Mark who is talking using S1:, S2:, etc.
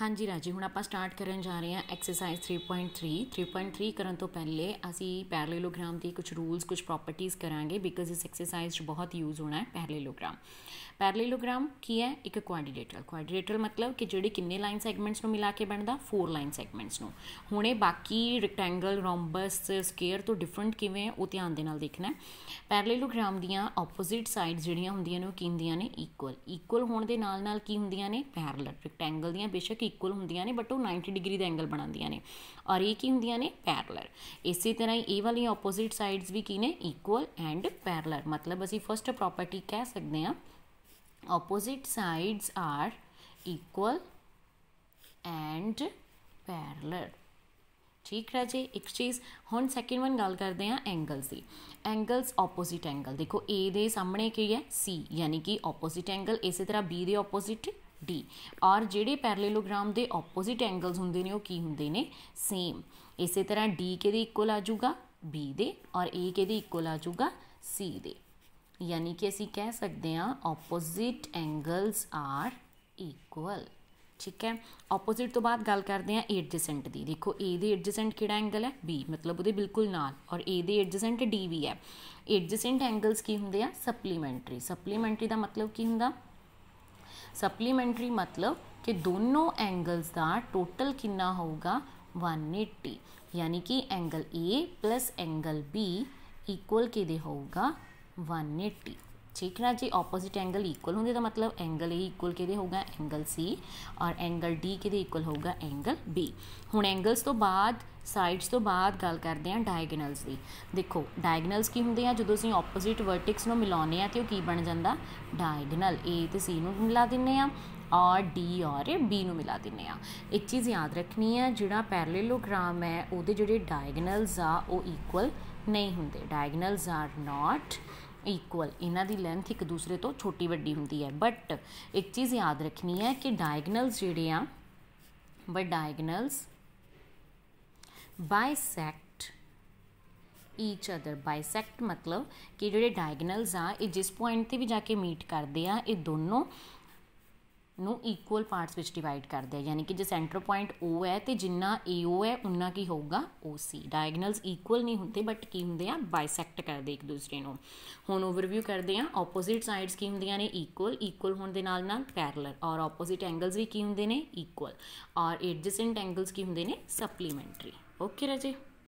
S1: ਹਾਂਜੀ ਰਾਜੀ ਹੁਣ ਆਪਾਂ ਸਟਾਰਟ ਕਰਨ ਜਾ ਰਹੇ ਹਾਂ ਐਕਸਰਸਾਈਜ਼ 3.3 3.3 ਕਰਨ ਤੋਂ ਪਹਿਲੇ ਅਸੀਂ ਪੈਰਲੇਲੋਗ੍ਰਾਮ ਦੀ ਕੁਝ ਰੂਲਸ ਕੁਝ ਪ੍ਰੋਪਰਟੀਆਂ ਕਰਾਂਗੇ ਬਿਕਾਜ਼ ਇਸ ਐਕਸਰਸਾਈਜ਼ 'ਚ ਬਹੁਤ ਯੂਜ਼ ਹੋਣਾ ਹੈ ਪੈਰਲੇਲੋਗ੍ਰਾਮ ਪੈਰਲੇਲੋਗ੍ਰਾਮ ਕੀ ਹੈ ਇੱਕ ਕੁਆਡਰੀਲੇਟਰਲ ਕੁਆਡਰੀਲੇਟਰਲ ਮਤਲਬ ਕਿ ਜਿਹੜੇ ਕਿੰਨੇ ਲਾਈਨ ਸੈਗਮੈਂਟਸ ਨੂੰ ਮਿਲਾ ਕੇ ਬਣਦਾ 4 ਲਾਈਨ ਸੈਗਮੈਂਟਸ ਨੂੰ ਹੁਣੇ ਬਾਕੀ ਰੈਕਟੈਂਗਲ ਰੋਮਬਸ ਸਕੁਅਰ ਤੋਂ ਡਿਫਰੈਂਟ ਕਿਵੇਂ ਹੈ ਉਹ ਧਿਆਨ ਦੇ ਨਾਲ ਦੇਖਣਾ ਹੈ ਪੈਰਲੇਲੋਗ੍ਰਾਮ ਦੀਆਂ ਆਪੋਜ਼ਿਟ ਸਾਈਡਸ ਜਿਹੜੀਆਂ ਹੁੰਦੀਆਂ ਨੇ ਉਹ ਕੀ ਹੁੰਦੀਆਂ ਨੇ ਇਕੁਅਲ ਇਕੁਅਲ ਹੋਣ ਦੇ ਨਾਲ ਨਾਲ ਕੀ ਹੁੰਦੀਆਂ ਨੇ ਪੈਰਲਲ ਰੈਕਟੈਂਗਲ ਦੀਆਂ ਬੇਸ਼ੱਕ इक्वल होंदिया ने बट वो नाइनटी डिग्री का एंगल बनाया ने और ये की होंदिया ने पैरलर इस तरह ही वाली ओपोजिट साइड्स भी की ने इक्ुअल एंड पैरलर मतलब असं फस्ट प्रॉपर्टी कह सकते हैं opposite sides are equal and parallel ठीक है जी एक चीज़ हम सैकेंड वन गल करते हैं एंगल्स की एंगल्स ऑपोजिट एंगल देखो ए दे सामने की है सी यानी कि ऑपोजिट एंगल इस तरह बी दे ऑपोजिट डी और जोड़े पैरलेलोग्राम के ओपोजिट एंगल्स होंगे ने होंगे ने सेम इस तरह डी के इक्वल आजूगा बी दे और ए के इक्वल आजूगा सी दे यानी कि असी कह सकते हैं ओपोजिट एंगल्स आर इक्वल ठीक है ओपोजिट तो बाद गल करते हैं एडजसेंट की देखो ए एडजसेंट कि एंगल है बी मतलब वो बिल्कुल नाल और एडजसेंट डी भी है एडजसेंट एंगल्स की होंगे सप्लीमेंटरी सप्लीमेंटरी का मतलब की होंगे सप्लीमेंट्री मतलब कि दोनों एंगल्स का टोटल कितना होगा 180 यानी कि angle A plus angle B equal दे होगा 180 ਠੀਕ ਨਾ ਜੀ ਆਪੋਜ਼ਿਟ ਐਂਗਲ ਇਕੁਅਲ ਹੁੰਦੇ ਤਾਂ ਮਤਲਬ ਐਂਗਲ A ਇਕੁਅਲ ਕਿਹਦੇ किहਦੇ ਹੋਊਗਾ ਐਂਗਲ C ਔਰ ਐਂਗਲ D ਕਿਹਦੇ ਇਕੁਅਲ ਹੋਊਗਾ ਐਂਗਲ B ਹੁਣ ਐਂਗਲਸ ਤੋਂ ਬਾਅਦ ਸਾਈਡਸ ਤੋਂ ਬਾਅਦ ਗੱਲ ਕਰਦੇ ਆਂ ਡਾਇਗਨਲਸ ਦੀ ਦੇਖੋ ਡਾਇਗਨਲਸ ਕੀ ਹੁੰਦੇ ਆ ਜਦੋਂ ਅਸੀਂ ਆਪੋਜ਼ਿਟ ਵਰਟੈਕਸ ਨੂੰ ਮਿਲਾਉਨੇ ਆ ਤੇ ਉਹ ਕੀ ਬਣ ਜਾਂਦਾ ਡਾਇਗਨਲ A ਤੇ C ਨੂੰ ਮਿਲਾ ਦਿੰਨੇ ਆ ਔਰ D ਔਰ B ਨੂੰ ਮਿਲਾ ਦਿੰਨੇ ਆ ਇੱਕ ਚੀਜ਼ ਯਾਦ ਰੱਖਣੀ ਆ ਜਿਹੜਾ ਪੈਰਲੇਲੋਗ੍ਰਾਮ ਹੈ ਉਹਦੇ ਜਿਹੜੇ ਡਾਇਗਨਲਸ ਆ ਉਹ ਇਕੁਅਲ ਨਹੀਂ ਹੁੰਦੇ ਡਾਇਗਨਲਸ ਆਰ ਨਾਟ इक्वल की देंथ एक दूसरे तो छोटी व्डी होंगी है बट एक चीज़ याद रखनी है कि डायगनल्स जोड़े आ diagonals bisect each other bisect मतलब कि जोड़े डायगनल्स आ जिस पॉइंट पर भी जाके मीट करते हैं ये दोनों ईक्ुअल पार्ट्स डिवाइड कर दिया यानी कि जो सेंटर पॉइंट ओ है तो जिन्ना ए ओ है उन्ना की होगा ओ सी डायगनल्स ईक्ुअल नहीं होंगे बट की होंगे बायसैक्ट करते एक दूसरे को हूँ ओवरव्यू करते हैं ओपोजिट साइड्स की होंगे ने ईक्ल ईक्ल होने के पैरलर और ओपोजिट एंगल्स भी की होंगे ने ईक्ल और एडजसेंट एंगल्स की होंगे ने सप्लीमेंटरी ओके रजे